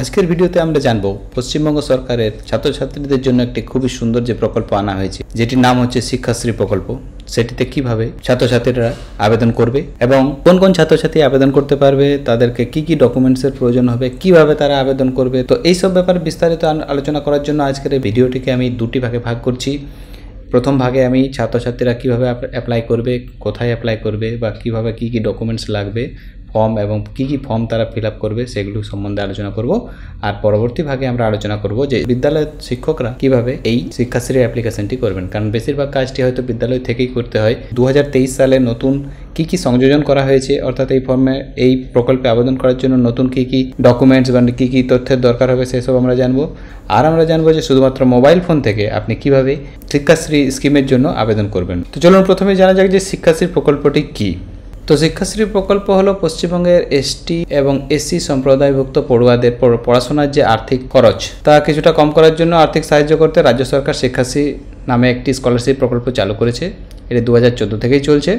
আজকের ভিডিওতে আমরা জানব পশ্চিমবঙ্গ সরকারের ছাত্রছাত্রীদের জন্য একটি খুবই সুন্দর যে প্রকল্প আনা হয়েছে যেটির নাম হচ্ছে শিক্ষাশ্রী প্রকল্প সেটিতে কিভাবে ছাত্রছাত্রীরা আবেদন করবে এবং কোন কোন ছাত্রছাত্রী আবেদন করতে পারবে তাদেরকে কি কি ডকুমেন্টসের প্রয়োজন হবে কিভাবে তারা আবেদন করবে তো এই সব ব্যাপারে বিস্তারিত আলোচনা করার জন্য আজকের এই ভিডিওটিকে আমি দুটি ভাগে ভাগ করছি প্রথম ভাগে আমি ছাত্রছাত্রীরা কীভাবে অ্যাপ্লাই করবে কোথায় অ্যাপ্লাই করবে বা কিভাবে কি কি ডকুমেন্টস লাগবে ফর্ম এবং কি কি ফর্ম তারা ফিল করবে সেগুলো সম্বন্ধে আলোচনা করব আর পরবর্তী ভাগে আমরা আলোচনা করব যে বিদ্যালয়ের শিক্ষকরা কিভাবে এই শিক্ষাশ্রী অ্যাপ্লিকেশনটি করবেন কারণ বেশিরভাগ কাজটি হয়তো বিদ্যালয় থেকেই করতে হয় দু সালে নতুন কি কি সংযোজন করা হয়েছে অর্থাৎ এই ফর্মে এই প্রকল্পে আবেদন করার জন্য নতুন কি কি ডকুমেন্টস বা কী কী তথ্যের দরকার হবে সেসব আমরা জানবো আর আমরা জানবো যে শুধুমাত্র মোবাইল ফোন থেকে আপনি কিভাবে শিক্ষাশ্রী স্কিমের জন্য আবেদন করবেন তো চলুন প্রথমে জানা যাক যে শিক্ষাশ্রী প্রকল্পটি কী তো শিক্ষাশ্রী প্রকল্প হলো পশ্চিমবঙ্গের এসটি এবং এসসি সম্প্রদায়ভুক্ত পড়ুয়াদের পড়াশোনার যে আর্থিক খরচ তা কিছুটা কম করার জন্য আর্থিক সাহায্য করতে রাজ্য সরকার শিক্ষাশ্রী নামে একটি স্কলারশিপ প্রকল্প চালু করেছে এটি দু হাজার থেকেই চলছে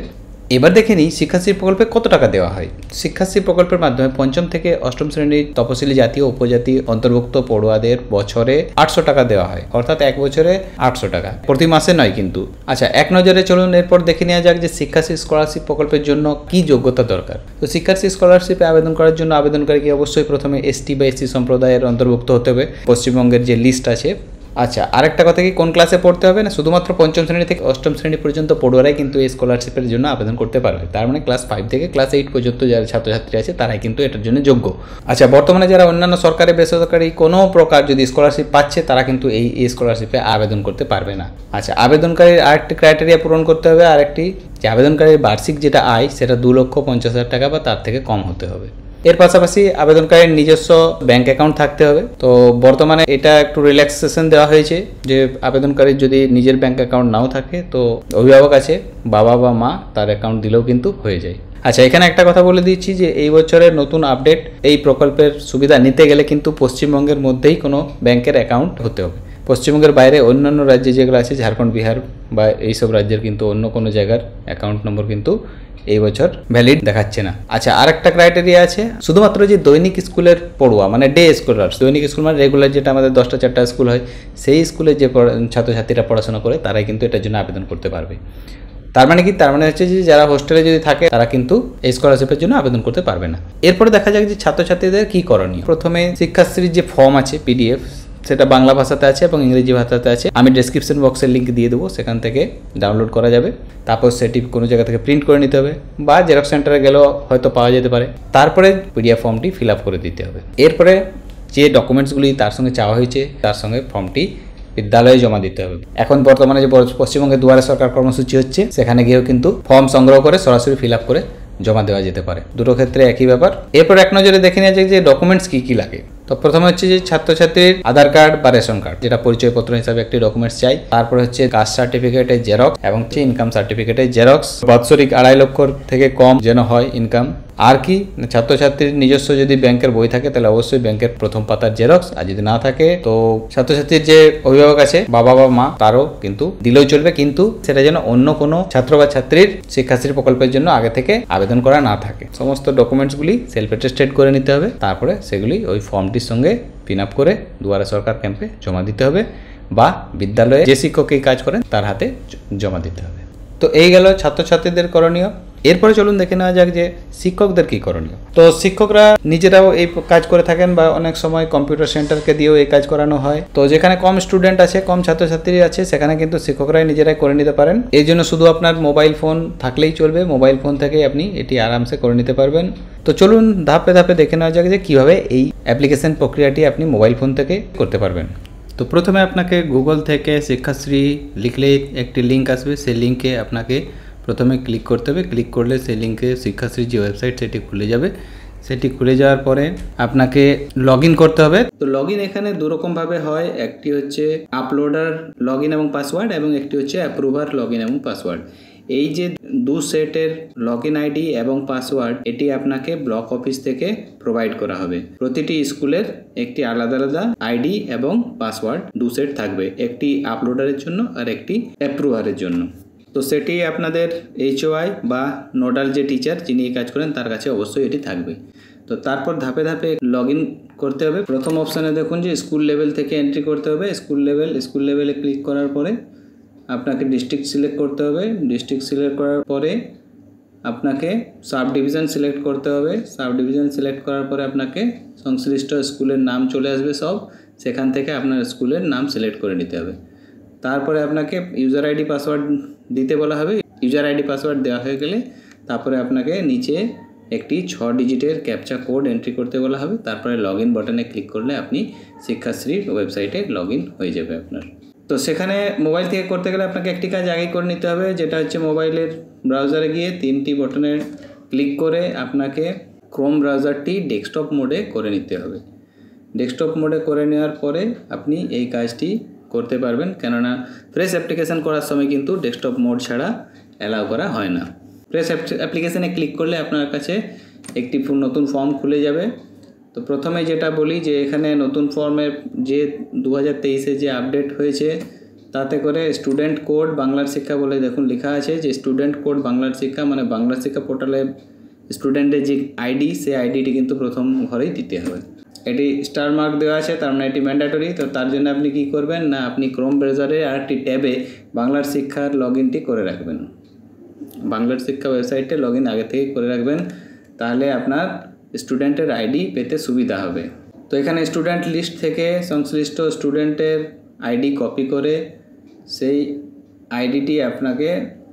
এবার দেখে নিই শিক্ষাশ্রী প্রকল্পে কত টাকা দেওয়া হয় শিক্ষাশ্রী প্রকল্পের মাধ্যমে পঞ্চম থেকে অষ্টম শ্রেণীর তপশিলি জাতি ও উপজাতি অন্তর্ভুক্ত পড়ুয়াদের বছরে আটশো টাকা দেওয়া হয় অর্থাৎ এক বছরে আটশো টাকা প্রতি মাসে নয় কিন্তু আচ্ছা এক নজরে চলুন এরপর দেখে নেওয়া যাক যে শিক্ষাশ্রী স্কলারশিপ প্রকল্পের জন্য কি যোগ্যতা দরকার তো শিক্ষাশ্রী স্কলারশিপে আবেদন করার জন্য আবেদনকারীকে অবশ্যই প্রথমে এসটি বা এসসি সম্প্রদায়ের অন্তর্ভুক্ত হতে হবে পশ্চিমবঙ্গের যে লিস্ট আছে আচ্ছা আরেকটা কথা কি কোন ক্লাসে পড়তে হবে না শুধুমাত্র পঞ্চম শ্রেণী থেকে অষ্টম শ্রেণী পর্যন্ত পড়ুয়ারাই কিন্তু এই স্কলারশিপের জন্য আবেদন করতে পারবে তার মানে ক্লাস ফাইভ থেকে ক্লাস এইট পর্যন্ত যারা ছাত্রছাত্রী আছে তারাই কিন্তু এটার জন্য যোগ্য আচ্ছা বর্তমানে যারা অন্যান্য সরকারি বেসরকারি কোনো প্রকার যদি স্কলারশিপ পাচ্ছে তারা কিন্তু এই এই স্কলারশিপে আবেদন করতে পারবে না আচ্ছা আবেদনকারীর আরেকটি ক্রাইটেরিয়া পূরণ করতে হবে আরেকটি যে আবেদনকারীর বার্ষিক যেটা আয় সেটা দু লক্ষ পঞ্চাশ হাজার টাকা বা তার থেকে কম হতে হবে এর পাশাপাশি আবেদনকারীর নিজস্ব ব্যাংক অ্যাকাউন্ট থাকতে হবে তো বর্তমানে এটা একটু রিল্যাক্সেশন দেওয়া হয়েছে যে আবেদনকারীর যদি নিজের ব্যাংক অ্যাকাউন্ট নাও থাকে তো অভিভাবক আছে বাবা বা মা তার অ্যাকাউন্ট দিলেও কিন্তু হয়ে যায় আচ্ছা এখানে একটা কথা বলে দিচ্ছি যে এই বছরের নতুন আপডেট এই প্রকল্পের সুবিধা নিতে গেলে কিন্তু পশ্চিমবঙ্গের মধ্যেই কোনো ব্যাংকের অ্যাকাউন্ট হতে হবে পশ্চিমবঙ্গের বাইরে অন্যান্য রাজ্যে যেগুলো আছে ঝাড়খণ্ড বিহার বা এইসব রাজ্যের কিন্তু অন্য কোনো জায়গার অ্যাকাউন্ট নম্বর কিন্তু এই বছর ভ্যালিড দেখাচ্ছে না আচ্ছা আর একটা ক্রাইটেরিয়া আছে শুধুমাত্র যে দৈনিক স্কুলের পড়ুয়া মানে ডে স্কলার্স দৈনিক স্কুল মানে রেগুলার যেটা আমাদের দশটা চারটা স্কুল হয় সেই স্কুলে যে ছাত্রছাত্রীরা পড়াশোনা করে তারাই কিন্তু এটার জন্য আবেদন করতে পারবে তার মানে কি তার মানে হচ্ছে যে যারা হোস্টেলে যদি থাকে তারা কিন্তু এই স্কলারশিপের জন্য আবেদন করতে পারবে না এরপরে দেখা যাক যে ছাত্রছাত্রীদের কী করণীয় প্রথমে শিক্ষাশ্রীর যে ফর্ম আছে পিডিএফ সেটা বাংলা ভাষাতে আছে এবং ইংরেজি ভাষাতে আছে আমি ডেসক্রিপশন বক্সের লিঙ্ক দিয়ে দেবো সেখান থেকে ডাউনলোড করা যাবে তারপর সেটি কোনো জায়গা থেকে প্রিন্ট করে নিতে হবে বা জেরক্স সেন্টারে গেলেও হয়তো পাওয়া যেতে পারে তারপরে পিডিএফ ফর্মটি ফিল আপ করে দিতে হবে এরপরে যে ডকুমেন্টসগুলি তার সঙ্গে চাওয়া হয়েছে তার সঙ্গে ফর্মটি বিদ্যালয়ে জমা দিতে হবে এখন বর্তমানে যে পশ্চিমবঙ্গের দুয়ারে সরকার কর্মসূচি হচ্ছে সেখানে গিয়েও কিন্তু ফর্ম সংগ্রহ করে সরাসরি ফিল আপ করে জমা দেওয়া যেতে পারে দুটো ক্ষেত্রে একই ব্যাপার এরপর এক নজরে দেখে নেওয়া যায় যে ডকুমেন্টস কী কী লাগে তো প্রথমে হচ্ছে যে ছাত্রছাত্রীর আধার কার্ড বা রেশন কার্ড যেটা পরিচয়পত্র হিসাবে একটি ডকুমেন্টস চাই তারপর হচ্ছে কাস্ট সার্টিফিকেটের জেরক্স এবং ইনকাম সার্টিফিকেটের জেরক্স বাৎসরিক আড়াই লক্ষ থেকে কম যেন হয় ইনকাম আর কি ছাত্রছাত্রীর নিজস্ব যদি ব্যাংকের বই থাকে তাহলে অবশ্যই ব্যাংকের প্রথম পাতার জেরক্স আর যদি না থাকে তো ছাত্রছাত্রীর যে অভিভাবক আছে বাবা বা মা তারও কিন্তু দিলেও চলবে কিন্তু সেটা যেন অন্য কোনো ছাত্র বা ছাত্রীর শিক্ষাশ্রী প্রকল্পের জন্য আগে থেকে আবেদন করা না থাকে সমস্ত ডকুমেন্টসগুলি সেলফ অ্যাটেস্টেড করে নিতে হবে তারপরে সেগুলি ওই ফর্মটির সঙ্গে পিন আপ করে দুয়ারে সরকার ক্যাম্পে জমা দিতে হবে বা বিদ্যালয়ে যে শিক্ষক কাজ করেন তার হাতে জমা দিতে হবে তো এই গেল ছাত্রছাত্রীদের করণীয় এরপরে চলুন দেখে নেওয়া যাক যে শিক্ষকদের কী করণীয় তো শিক্ষকরা নিজেরাও এই কাজ করে থাকেন বা অনেক সময় কম্পিউটার সেন্টারকে দিয়েও এই কাজ করানো হয় তো যেখানে কম স্টুডেন্ট আছে কম ছাত্রছাত্রী আছে সেখানে কিন্তু শিক্ষকরাই নিজেরাই করে নিতে পারেন এই জন্য শুধু আপনার মোবাইল ফোন থাকলেই চলবে মোবাইল ফোন থেকে আপনি এটি আরামসে করে নিতে পারবেন তো চলুন ধাপে ধাপে দেখে নেওয়া যাক যে কীভাবে এই অ্যাপ্লিকেশন প্রক্রিয়াটি আপনি মোবাইল ফোন থেকে করতে পারবেন তো প্রথমে আপনাকে গুগল থেকে শিক্ষাশ্রী লিখলেই একটি লিঙ্ক আসবে সেই লিঙ্কে আপনাকে প্রথমে ক্লিক করতে হবে ক্লিক করলে সেই লিঙ্কে শিক্ষাশ্রীর যে ওয়েবসাইট সেটি খুলে যাবে সেটি খুলে যাওয়ার পরে আপনাকে লগ করতে হবে তো লগ এখানে দুরকমভাবে হয় একটি হচ্ছে আপলোডার লগ এবং পাসওয়ার্ড এবং একটি হচ্ছে অ্যাপ্রুভার লগ এবং পাসওয়ার্ড এই যে দু সেটের লগ ইন আইডি এবং পাসওয়ার্ড এটি আপনাকে ব্লক অফিস থেকে প্রোভাইড করা হবে প্রতিটি স্কুলের একটি আলাদা আলাদা আইডি এবং পাসওয়ার্ড দু সেট থাকবে একটি আপলোডারের জন্য আর একটি অ্যাপ্রুভারের জন্য তো সেটি আপনাদের এইচওআই বা নোডাল যে টিচার যিনি এই কাজ করেন তার কাছে অবশ্যই এটি থাকবে তো তারপর ধাপে ধাপে লগ করতে হবে প্রথম অপশানে দেখুন যে স্কুল লেভেল থেকে এন্ট্রি করতে হবে স্কুল লেভেল স্কুল লেভেলে ক্লিক করার পরে আপনাকে ডিস্ট্রিক্ট সিলেক্ট করতে হবে ডিস্ট্রিক্ট সিলেক্ট করার পরে আপনাকে সাব ডিভিশন সিলেক্ট করতে হবে সাব ডিভিশন সিলেক্ট করার পরে আপনাকে সংশ্লিষ্ট স্কুলের নাম চলে আসবে সব সেখান থেকে আপনার স্কুলের নাম সিলেক্ট করে নিতে হবে তারপরে আপনাকে ইউজার আইডি পাসওয়ার্ড দিতে বলা হবে ইউজার আইডি পাসওয়ার্ড দেওয়া হয়ে গেলে তারপরে আপনাকে নিচে একটি ছ ডিজিটের ক্যাপচা কোড এন্ট্রি করতে বলা হবে তারপরে লগ ইন বাটনে ক্লিক করলে আপনি শিক্ষাশ্রীর ওয়েবসাইটে লগ হয়ে যাবে আপনার তো সেখানে মোবাইল থেকে করতে গেলে আপনাকে একটি কাজ আগে করে নিতে হবে যেটা হচ্ছে মোবাইলের ব্রাউজারে গিয়ে তিনটি বটনে ক্লিক করে আপনাকে ক্রোম ব্রাউজারটি ডেস্কটপ মোডে করে নিতে হবে ডেস্কটপ মোডে করে নেওয়ার পরে আপনি এই কাজটি করতে পারবেন কেননা ফ্রেশ অ্যাপ্লিকেশান করার সময় কিন্তু ডেস্কটপ মোড ছাড়া অ্যালাউ করা হয় না ফ্রেশ অ্যাপ্লিকেশানে ক্লিক করলে আপনার কাছে একটি নতুন ফর্ম খুলে যাবে তো প্রথমে যেটা বলি যে এখানে নতুন ফর্মের যে দু হাজার যে আপডেট হয়েছে তাতে করে স্টুডেন্ট কোড বাংলার শিক্ষা বলে দেখুন লেখা আছে যে স্টুডেন্ট কোড বাংলার শিক্ষা মানে বাংলার শিক্ষা পোর্টালে স্টুডেন্টের যে আইডি সেই আইডিটি কিন্তু প্রথম ঘরেই দিতে হবে এটি স্টার মার্ক দেওয়া আছে তার মানে এটি ম্যান্ডেটরি তো তার জন্য আপনি কি করবেন না আপনি ক্রোম ব্রাউজারে আরেকটি ট্যাবে বাংলার শিক্ষার লগ ইনটি করে রাখবেন বাংলার শিক্ষা ওয়েবসাইটে লগ ইন আগে থেকে করে রাখবেন তাহলে আপনার স্টুডেন্টের আইডি পেতে সুবিধা হবে তো এখানে স্টুডেন্ট লিস্ট থেকে সংশ্লিষ্ট স্টুডেন্টের আইডি কপি করে সেই আইডিটি আপনাকে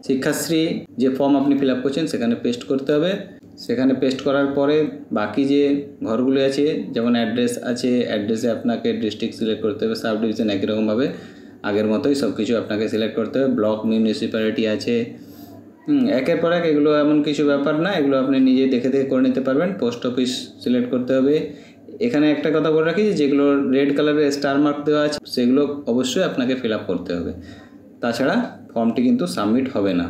শিক্ষাশ্রী যে ফর্ম আপনি ফিল আপ করছেন সেখানে পেস্ট করতে হবে সেখানে পেস্ট করার পরে বাকি যে ঘরগুলি আছে যেমন অ্যাড্রেস আছে অ্যাড্রেসে আপনাকে ডিস্ট্রিক্ট সিলেক্ট করতে হবে সাব ডিভিশন একই রকমভাবে আগের মতোই সব কিছু আপনাকে সিলেক্ট করতে হবে ব্লক মিউনিসিপ্যালিটি আছে একের পর এক এগুলো এমন কিছু ব্যাপার না এগুলো আপনি নিজে দেখে দেখে করে নিতে পারবেন পোস্ট অফিস সিলেক্ট করতে হবে এখানে একটা কথা বলে রাখি যেগুলো রেড কালারের স্টার মার্ক দেওয়া আছে সেগুলো অবশ্যই আপনাকে ফিল করতে হবে তাছাড়া ফর্মটি কিন্তু সাবমিট হবে না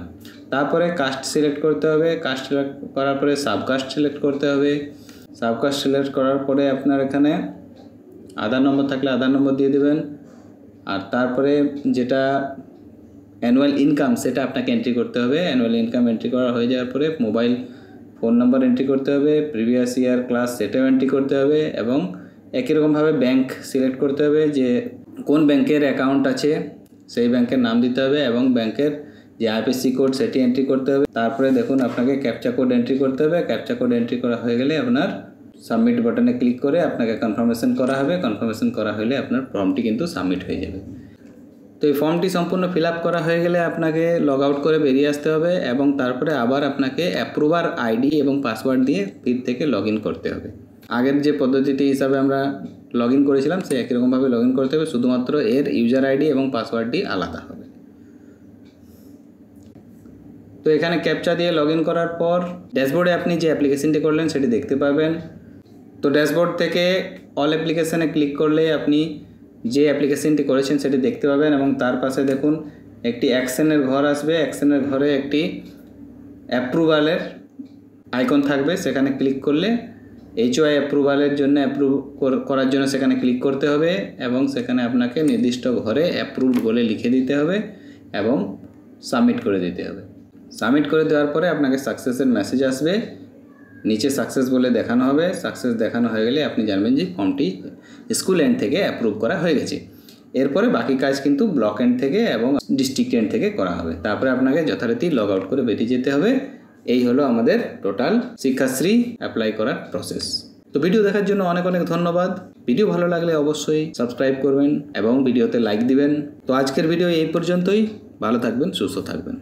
তারপরে কাস্ট সিলেক্ট করতে হবে কাস্ট সিলেক্ট করার পরে সাবকাস্ট সিলেক্ট করতে হবে সাবকাস্ট সিলেক্ট করার পরে আপনার এখানে আধার নম্বর থাকলে আধার নম্বর দিয়ে দেবেন আর তারপরে যেটা অ্যানুয়াল ইনকাম সেটা আপনাকে এন্ট্রি করতে হবে অ্যানুয়াল ইনকাম এন্ট্রি করা হয়ে যাওয়ার পরে মোবাইল ফোন নাম্বার এন্ট্রি করতে হবে প্রিভিয়াস ইয়ার ক্লাস সেটাও এন্ট্রি করতে হবে এবং একই রকমভাবে ব্যাংক সিলেক্ট করতে হবে যে কোন ব্যাংকের অ্যাকাউন্ট আছে সেই ব্যাংকের নাম দিতে হবে এবং ব্যাংকের যে আইপিসি কোড সেটি এন্ট্রি করতে হবে তারপরে দেখুন আপনাকে ক্যাপচা কোড এন্ট্রি করতে হবে ক্যাপচা কোড এন্ট্রি করা হয়ে গেলে আপনার সাবমিট বাটনে ক্লিক করে আপনাকে কনফার্মেশন করা হবে কনফার্মেশন করা হলে আপনার ফর্মটি কিন্তু সাবমিট হয়ে যাবে তো এই ফর্মটি সম্পূর্ণ ফিল করা হয়ে গেলে আপনাকে লগ আউট করে বেরিয়ে আসতে হবে এবং তারপরে আবার আপনাকে অ্যাপ্রুভার আইডি এবং পাসওয়ার্ড দিয়ে ফির থেকে লগ করতে হবে আগের যে পদ্ধতিটি হিসাবে আমরা লগ করেছিলাম সে একই রকমভাবে লগ করতে হবে শুধুমাত্র এর ইউজার আইডি এবং পাসওয়ার্ডটি আলাদা তো এখানে ক্যাপচা দিয়ে লগ করার পর ড্যাশবোর্ডে আপনি যে অ্যাপ্লিকেশনটি করলেন সেটি দেখতে পাবেন তো ড্যাশবোর্ড থেকে অল অ্যাপ্লিকেশানে ক্লিক করলে আপনি যে অ্যাপ্লিকেশনটি করেছেন সেটি দেখতে পাবেন এবং তার পাশে দেখুন একটি অ্যাকশনের ঘর আসবে অ্যাকশনের ঘরে একটি অ্যাপ্রুভালের আইকন থাকবে সেখানে ক্লিক করলে এইচওয়াই অ্যাপ্রুভালের জন্য অ্যাপ্রুভ করার জন্য সেখানে ক্লিক করতে হবে এবং সেখানে আপনাকে নির্দিষ্ট ঘরে অ্যাপ্রুভড বলে লিখে দিতে হবে এবং সাবমিট করে দিতে হবে সাবমিট করে দেওয়ার পরে আপনাকে সাকসেসের মেসেজ আসবে নিচে সাকসেস বলে দেখানো হবে সাকসেস দেখানো হয়ে গেলে আপনি জানবেন যে ফর্মটি স্কুল এন্ড থেকে অ্যাপ্রুভ করা হয়ে গেছে এরপরে বাকি কাজ কিন্তু ব্লক এন্ড থেকে এবং ডিস্ট্রিক্ট এন্ড থেকে করা হবে তারপরে আপনাকে যথারীতি লগ আউট করে বেরিয়ে যেতে হবে এই হলো আমাদের টোটাল শিক্ষাশ্রী অ্যাপ্লাই করার প্রসেস তো ভিডিও দেখার জন্য অনেক অনেক ধন্যবাদ ভিডিও ভালো লাগলে অবশ্যই সাবস্ক্রাইব করবেন এবং ভিডিওতে লাইক দিবেন তো আজকের ভিডিও এই পর্যন্তই ভালো থাকবেন সুস্থ থাকবেন